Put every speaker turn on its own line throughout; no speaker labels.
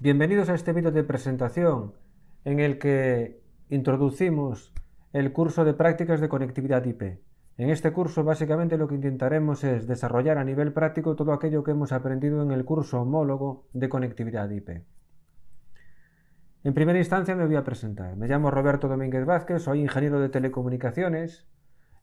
Bienvenidos a este vídeo de presentación en el que introducimos el curso de prácticas de conectividad IP. En este curso básicamente lo que intentaremos es desarrollar a nivel práctico todo aquello que hemos aprendido en el curso homólogo de conectividad IP. En primera instancia me voy a presentar. Me llamo Roberto Domínguez Vázquez, soy ingeniero de telecomunicaciones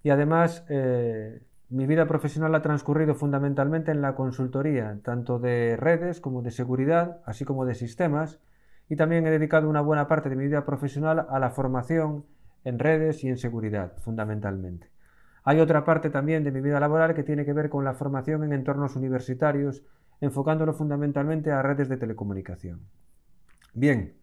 y además eh, mi vida profesional ha transcurrido fundamentalmente en la consultoría, tanto de redes como de seguridad, así como de sistemas, y también he dedicado una buena parte de mi vida profesional a la formación en redes y en seguridad, fundamentalmente. Hay otra parte también de mi vida laboral que tiene que ver con la formación en entornos universitarios, enfocándolo fundamentalmente a redes de telecomunicación. Bien,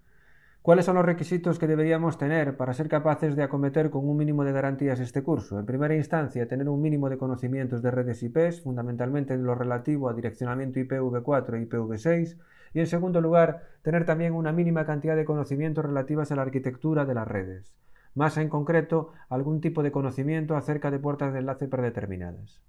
¿Cuáles son los requisitos que deberíamos tener para ser capaces de acometer con un mínimo de garantías este curso? En primera instancia, tener un mínimo de conocimientos de redes IPs, fundamentalmente en lo relativo a direccionamiento IPv4 e IPv6, y en segundo lugar, tener también una mínima cantidad de conocimientos relativas a la arquitectura de las redes, más en concreto algún tipo de conocimiento acerca de puertas de enlace predeterminadas.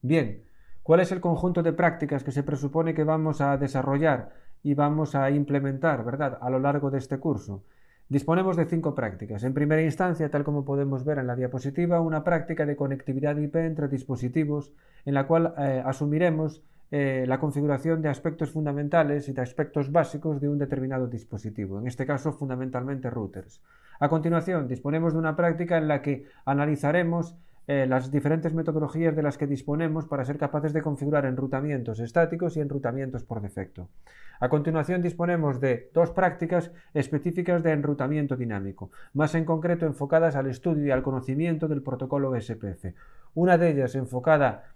Bien, ¿cuál es el conjunto de prácticas que se presupone que vamos a desarrollar y vamos a implementar, ¿verdad?, a lo largo de este curso. Disponemos de cinco prácticas. En primera instancia, tal como podemos ver en la diapositiva, una práctica de conectividad IP entre dispositivos en la cual eh, asumiremos eh, la configuración de aspectos fundamentales y de aspectos básicos de un determinado dispositivo, en este caso fundamentalmente routers. A continuación, disponemos de una práctica en la que analizaremos eh, las diferentes metodologías de las que disponemos para ser capaces de configurar enrutamientos estáticos y enrutamientos por defecto. A continuación disponemos de dos prácticas específicas de enrutamiento dinámico, más en concreto enfocadas al estudio y al conocimiento del protocolo SPF. Una de ellas enfocada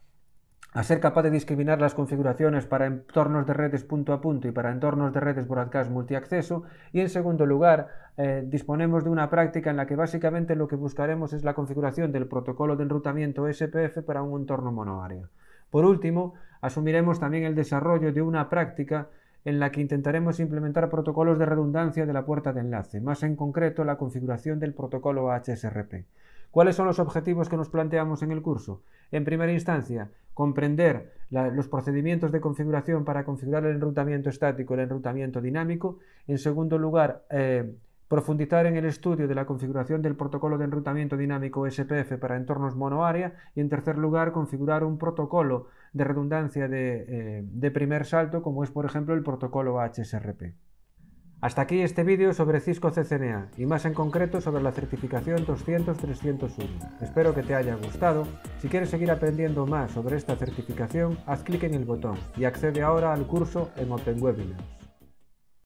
a ser capaz de discriminar las configuraciones para entornos de redes punto a punto y para entornos de redes broadcast multiacceso. Y en segundo lugar, eh, disponemos de una práctica en la que básicamente lo que buscaremos es la configuración del protocolo de enrutamiento SPF para un entorno monoárea. Por último, asumiremos también el desarrollo de una práctica en la que intentaremos implementar protocolos de redundancia de la puerta de enlace, más en concreto la configuración del protocolo HSRP. ¿Cuáles son los objetivos que nos planteamos en el curso? En primera instancia, comprender los procedimientos de configuración para configurar el enrutamiento estático y el enrutamiento dinámico. En segundo lugar, eh, profundizar en el estudio de la configuración del protocolo de enrutamiento dinámico SPF para entornos monoárea y en tercer lugar configurar un protocolo de redundancia de, eh, de primer salto como es por ejemplo el protocolo HSRP. Hasta aquí este vídeo sobre Cisco CCNA y más en concreto sobre la certificación 200-301. Espero que te haya gustado. Si quieres seguir aprendiendo más sobre esta certificación, haz clic en el botón y accede ahora al curso en Webinars.